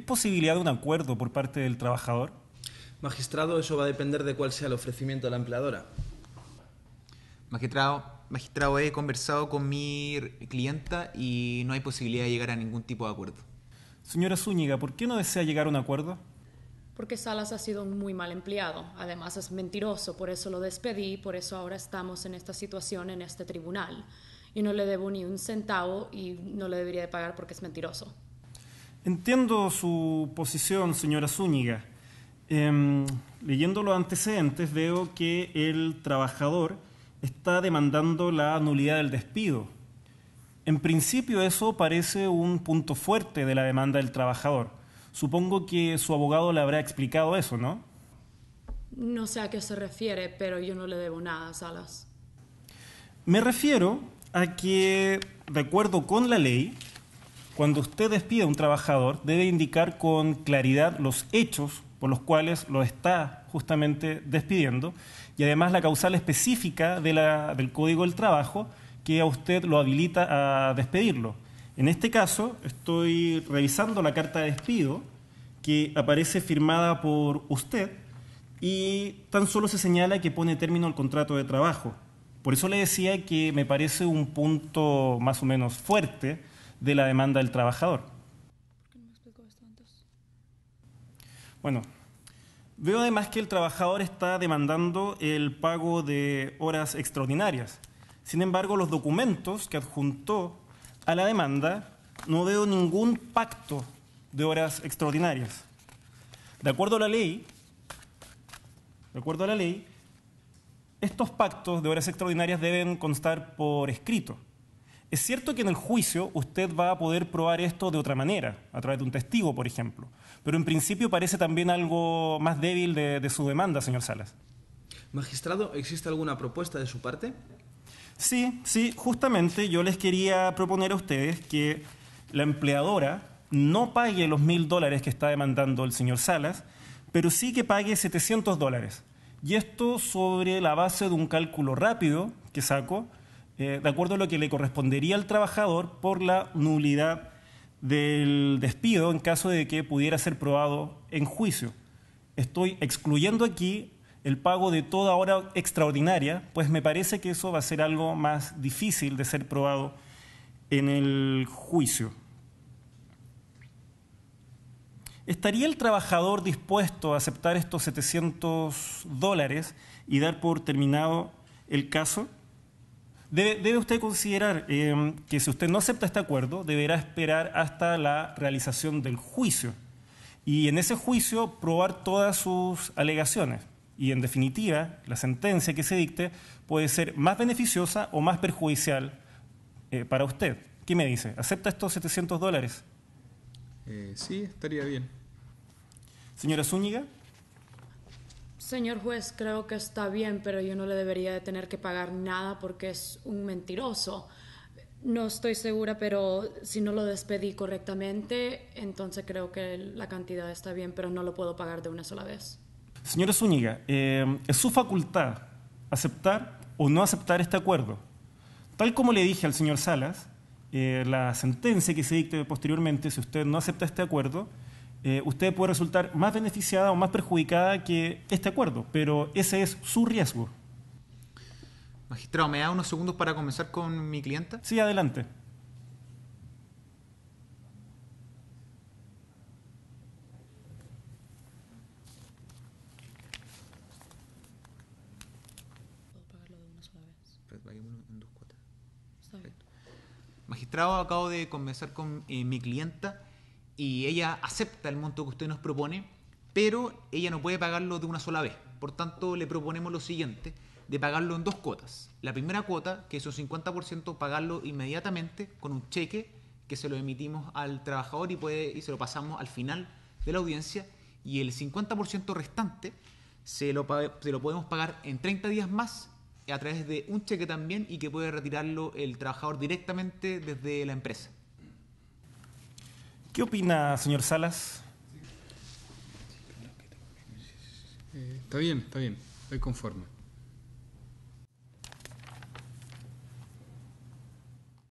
¿Hay posibilidad de un acuerdo por parte del trabajador? Magistrado, eso va a depender de cuál sea el ofrecimiento de la empleadora. Magistrado, magistrado, he conversado con mi clienta y no hay posibilidad de llegar a ningún tipo de acuerdo. Señora Zúñiga, ¿por qué no desea llegar a un acuerdo? Porque Salas ha sido muy mal empleado. Además es mentiroso, por eso lo despedí, por eso ahora estamos en esta situación en este tribunal. Y no le debo ni un centavo y no le debería de pagar porque es mentiroso. Entiendo su posición, señora Zúñiga. Em, leyendo los antecedentes veo que el trabajador está demandando la nulidad del despido. En principio eso parece un punto fuerte de la demanda del trabajador. Supongo que su abogado le habrá explicado eso, ¿no? No sé a qué se refiere, pero yo no le debo nada, Salas. Me refiero a que, de acuerdo con la ley, cuando usted despide a un trabajador, debe indicar con claridad los hechos por los cuales lo está justamente despidiendo y además la causal específica del Código del Trabajo que a usted lo habilita a despedirlo. En este caso, estoy revisando la carta de despido que aparece firmada por usted y tan solo se señala que pone término al contrato de trabajo. Por eso le decía que me parece un punto más o menos fuerte de la demanda del trabajador. Bueno, veo además que el trabajador está demandando el pago de horas extraordinarias. Sin embargo, los documentos que adjuntó a la demanda no veo ningún pacto de horas extraordinarias. De acuerdo a la ley, de acuerdo a la ley, estos pactos de horas extraordinarias deben constar por escrito. Es cierto que en el juicio usted va a poder probar esto de otra manera, a través de un testigo, por ejemplo, pero en principio parece también algo más débil de, su demanda, señor Salas. Magistrado, ¿existe alguna propuesta de su parte? Sí, sí, justamente yo les quería proponer a ustedes que la empleadora no pague los mil dólares que está demandando el señor Salas, pero sí que pague 700 dólares. Y esto sobre la base de un cálculo rápido que saco eh, de acuerdo a lo que le correspondería al trabajador por la nulidad del despido en caso de que pudiera ser probado en juicio. Estoy excluyendo aquí el pago de toda hora extraordinaria, pues me parece que eso va a ser algo más difícil de ser probado en el juicio. ¿Estaría el trabajador dispuesto a aceptar estos 700 dólares y dar por terminado el caso? Debe, usted considerar em, que si usted no acepta este acuerdo, deberá esperar hasta la realización del juicio y en ese juicio probar todas sus alegaciones. Y en definitiva, la sentencia que se dicte puede ser más beneficiosa o más perjudicial eh, para usted. ¿Qué me dice? ¿Acepta estos 700 dólares? Eh, sí, estaría bien. Señora Zúñiga. Señor juez, creo que está bien, pero yo no le debería de tener que pagar nada porque es un mentiroso. No estoy segura, pero si no lo despedí correctamente, entonces creo que la cantidad está bien, pero no lo puedo pagar de una sola vez. Señora Zúñiga, eh, es su facultad aceptar o no aceptar este acuerdo. Tal como le dije al señor Salas, eh, la sentencia que se dicte posteriormente, si usted no acepta este acuerdo, eh, usted puede resultar más beneficiada o más perjudicada que este acuerdo, pero ese es su riesgo. Magistrado, ¿me da unos segundos para comenzar con mi clienta? Sí, adelante. Pues, Magistrado, acabo de conversar con eh, mi clienta y ella acepta el monto que usted nos propone, pero ella no puede pagarlo de una sola vez. Por tanto, le proponemos lo siguiente, de pagarlo en dos cuotas. La primera cuota, que es un 50%, pagarlo inmediatamente con un cheque que se lo emitimos al trabajador y, y se lo pasamos al final de la audiencia. Y el 50% restante se se lo podemos pagar en 30 días más a través de un cheque también y que puede retirarlo el trabajador directamente desde la empresa. ¿Qué opina, señor Salas? Eh, está bien, está bien, estoy conforme.